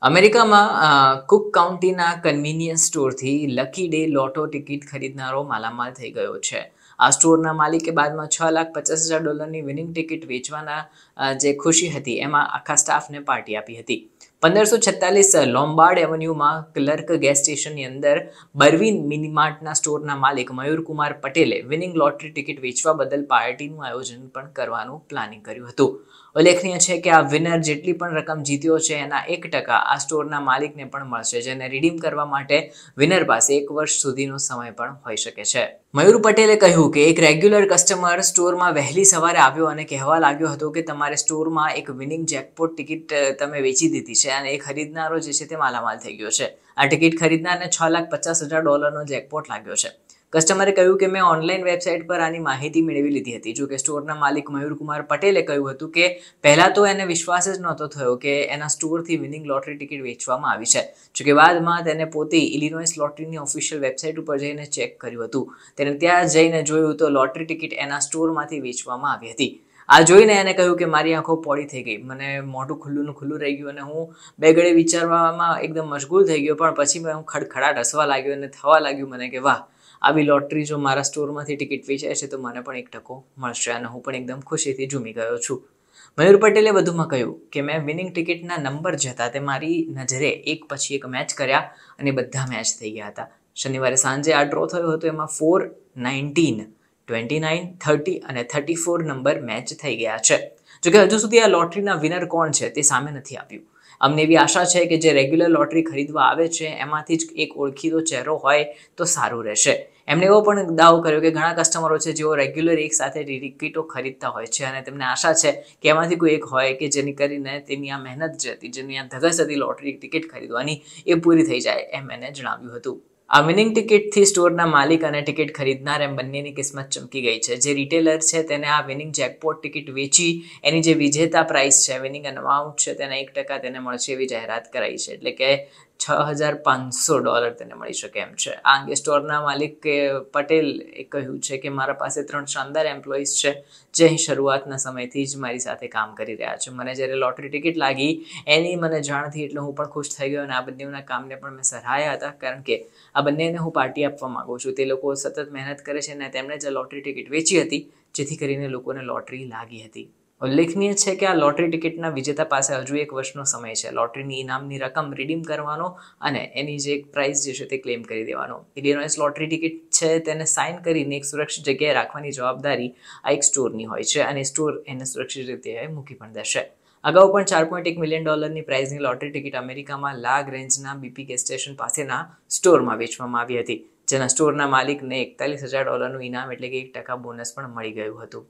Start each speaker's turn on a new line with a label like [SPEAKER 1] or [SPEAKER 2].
[SPEAKER 1] અમેરિકામાં કુક કાઉન્ટીના કન્વીનિયન્સ સ્ટોરથી લકી ડે લોટો ટિકિટ ખરીદનારો માલામાલ થઈ ગયો છે આ સ્ટોરના માલિકે બાદમાં છ લાખ પચાસ હજાર ડોલરની વિનિંગ ટિકિટ વેચવાના જે ખુશી હતી એમાં આખા સ્ટાફને પાર્ટી આપી હતી પંદરસો છત્તાલીસ લોમ્બાર્ડ એવન્યુમાં ક્લર્ક ગેસ સ્ટેશનની અંદર બરવીન મિનિમાર્ટના સ્ટોરના માલિક મયુરકુમાર પટેલે વિનિંગ લોટરી ટિકિટ વેચવા બદલ પાર્ટીનું આયોજન પણ કરવાનું પ્લાનિંગ કર્યું હતું ઉલ્લેખનીય છે કે આ વિનર જેટલી પણ રકમ જીત્યો છે એના એક ટકા આ સ્ટોરના માલિકને પણ મળશે જેને રિડીમ કરવા માટે વિનર પાસે એક વર્ષ સુધીનો સમય પણ હોઈ શકે છે મયુર પટેલે કહ્યું કે એક રેગ્યુલર કસ્ટમર સ્ટોરમાં વહેલી સવારે આવ્યો અને કહેવા લાગ્યો હતો કે તમારે સ્ટોરમાં એક વિનિંગ જેકપોટ ટિકિટ તમે વેચી દીધી છે છે અને એ ખરીદનારો જે છે તે માલામાલ થઈ ગયો છે આ ટિકિટ ખરીદનારને છ લાખ પચાસ હજાર ડોલરનો જેકપોટ લાગ્યો છે કસ્ટમરે કહ્યું કે મેં ઓનલાઈન વેબસાઇટ પર આની માહિતી મેળવી લીધી હતી જો કે સ્ટોરના માલિક મયુરકુમાર પટેલે કહ્યું હતું કે પહેલાં તો એને વિશ્વાસ જ નહોતો થયો કે એના સ્ટોરથી વિનિંગ લોટરી ટિકિટ વેચવામાં આવી છે જોકે બાદમાં તેને પોતે ઇલિનોઇસ લોટરીની ઓફિશિયલ વેબસાઇટ ઉપર જઈને ચેક કર્યું હતું તેને ત્યાં જઈને જોયું તો લોટરી ટિકિટ એના સ્ટોરમાંથી વેચવામાં આવી હતી આ જોઈને એને કહ્યું કે મારી આંખો પોળી થઈ ગઈ મને મોઢું ખુલ્લું ખુલ્લું રહી ગયું અને હું બે ગળે વિચારવામાં એકદમ મશગુલ થઈ ગયો પણ પછી મેં હું ખડખડાટ હસવા લાગ્યો અને થવા લાગ્યું મને કે વાહ આવી લોટરી જો મારા સ્ટોરમાંથી ટિકિટ વેચાય છે તો મને પણ એક ટકો મળશે અને હું પણ એકદમ ખુશીથી ઝૂમી ગયો છું મયુર પટેલે વધુમાં કહ્યું કે મેં વિનિંગ ટિકિટના નંબર જતા તે મારી નજરે એક પછી એક મેચ કર્યા અને બધા મેચ થઈ ગયા હતા શનિવારે સાંજે આ ડ્રો થયો હતો એમાં four nineteen twenty nine thirty અને થર્ટી ફોર નંબર મેચ થઈ ગયા છે જોકે હજુ સુધી આ લોટરીના વિનર કોણ છે તે સામે નથી આપ્યું અમને એવી આશા છે કે જે રેગ્યુલર લોટરી ખરીદવા આવે છે એમાંથી જ એક ઓળખીતો ચહેરો હોય તો સારું રહેશે એમણે એવો પણ દાવો કર્યો કે ઘણા કસ્ટમરો છે જેઓ રેગ્યુલર એક સાથે ટિકિટો ખરીદતા હોય છે અને તેમને આશા છે કે એમાંથી કોઈ એક હોય કે જેની કરીને તેની આ મહેનત જે હતી જેની આ ધગસ હતી લોટરી ટિકિટ ખરીદવાની એ પૂરી થઈ જાય એમ એને જણાવ્યું હતું આ વિનિંગ ટિકિટથી સ્ટોરના માલિક અને ટિકિટ ખરીદનાર એમ બંનેની કિસ્મત ચમકી ગઈ છે જે રિટેલર છે તેને આ વિનિંગ જેકપોટ ટિકિટ વેચી એની જે વિજેતા પ્રાઇસ છે વિનિંગ અમાઉન્ટ છે તેના એક ટકા તેને મળશે એવી જાહેરાત કરાઈ છે એટલે કે છ હજાર પાંચસો ડોલર તેને મળી શકે એમ છે આ અંગે સ્ટોરના માલિક પટેલ એ કહ્યું છે કે મારા પાસે ત્રણ શાનદાર એમ્પ્લોઈઝ છે જે અહીં શરૂઆતના સમયથી જ મારી સાથે કામ કરી રહ્યા છે મને જ્યારે લોટરી ટિકિટ લાગી એની મને જાણથી થઈ એટલે હું પણ ખુશ થઈ ગયો અને આ બંનેના કામને પણ મેં સરાહ્યા હતા કારણ કે આ બંનેને હું પાર્ટી આપવા માગું છું તે લોકો સતત મહેનત કરે છે અને તેમણે જે લોટરી ટિકિટ વેચી હતી જેથી કરીને લોકોને લોટરી લાગી હતી ઉલ્લેખનીય છે કે આ લોટરી ટિકિટના વિજેતા પાસે હજુ એક વર્ષનો સમય છે લોટરીની ઇનામની રકમ રિડીમ કરવાનો અને એની જે એક પ્રાઇઝ જે છે તે ક્લેમ કરી દેવાનો ઇલિનોઇસ લોટરી ટિકિટ છે તેને સાઇન કરીને એક સુરક્ષિત જગ્યાએ રાખવાની જવાબદારી આ એક સ્ટોરની હોય છે અને સ્ટોર એને સુરક્ષિત રીતે મૂકી પણ દેશે અગાઉ પણ ચાર પોઈન્ટ એક મિલિયન ડોલરની પ્રાઇઝની લોટરી ટિકિટ અમેરિકામાં લાગ રેન્જના બીપી ગેસ સ્ટેશન પાસેના સ્ટોરમાં વેચવામાં આવી હતી જેના સ્ટોરના માલિકને એકતાલીસ હજાર ડોલરનું ઇનામ એટલે કે એક ટકા બોનસ પણ મળી ગયું હતું